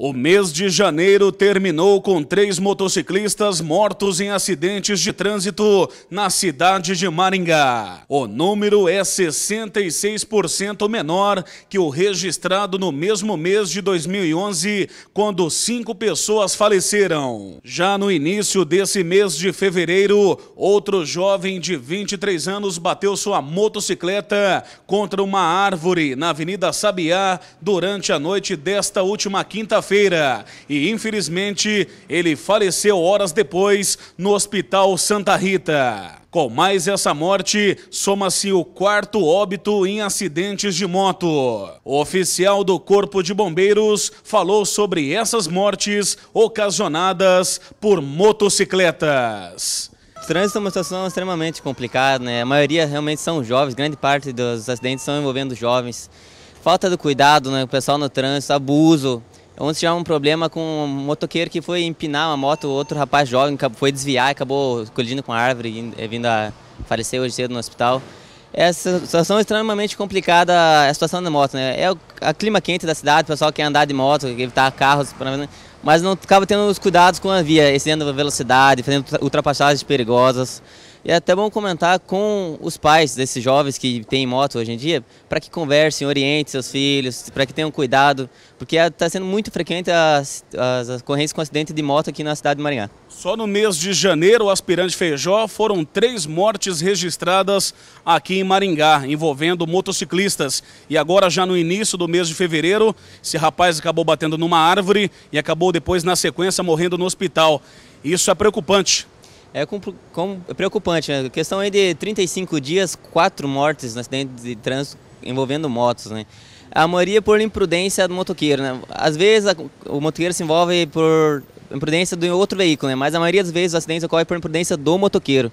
O mês de janeiro terminou com três motociclistas mortos em acidentes de trânsito na cidade de Maringá. O número é 66% menor que o registrado no mesmo mês de 2011, quando cinco pessoas faleceram. Já no início desse mês de fevereiro, outro jovem de 23 anos bateu sua motocicleta contra uma árvore na Avenida Sabiá durante a noite desta última quinta-feira feira e, infelizmente, ele faleceu horas depois no Hospital Santa Rita. Com mais essa morte, soma-se o quarto óbito em acidentes de moto. O oficial do Corpo de Bombeiros falou sobre essas mortes ocasionadas por motocicletas. O trânsito é uma situação extremamente complicada, né? A maioria realmente são jovens, grande parte dos acidentes são envolvendo jovens. Falta do cuidado, né? O pessoal no trânsito, abuso, Ontem é tivemos um problema com um motoqueiro que foi empinar uma moto, outro rapaz jovem foi desviar e acabou colidindo com a árvore, é, vindo a falecer hoje cedo no hospital. É situação extremamente complicada a situação da moto, né? É o a clima quente da cidade, o pessoal quer andar de moto, evitar carros, mas não acaba tendo os cuidados com a via, excedendo a velocidade, fazendo ultrapassagens perigosas. E é até bom comentar com os pais desses jovens que têm moto hoje em dia, para que conversem, orientem seus filhos, para que tenham cuidado, porque está é, sendo muito frequente as, as ocorrências com acidente de moto aqui na cidade de Maringá. Só no mês de janeiro, o aspirante Feijó foram três mortes registradas aqui em Maringá, envolvendo motociclistas. E agora, já no início do mês de fevereiro, esse rapaz acabou batendo numa árvore e acabou depois, na sequência, morrendo no hospital. Isso é preocupante, é, é preocupante. Né? A questão aí de 35 dias, quatro mortes no né, acidente de trânsito envolvendo motos. Né? A maioria por imprudência do motoqueiro. Né? Às vezes a, o motoqueiro se envolve por imprudência de outro veículo, né? mas a maioria das vezes o acidente ocorre por imprudência do motoqueiro.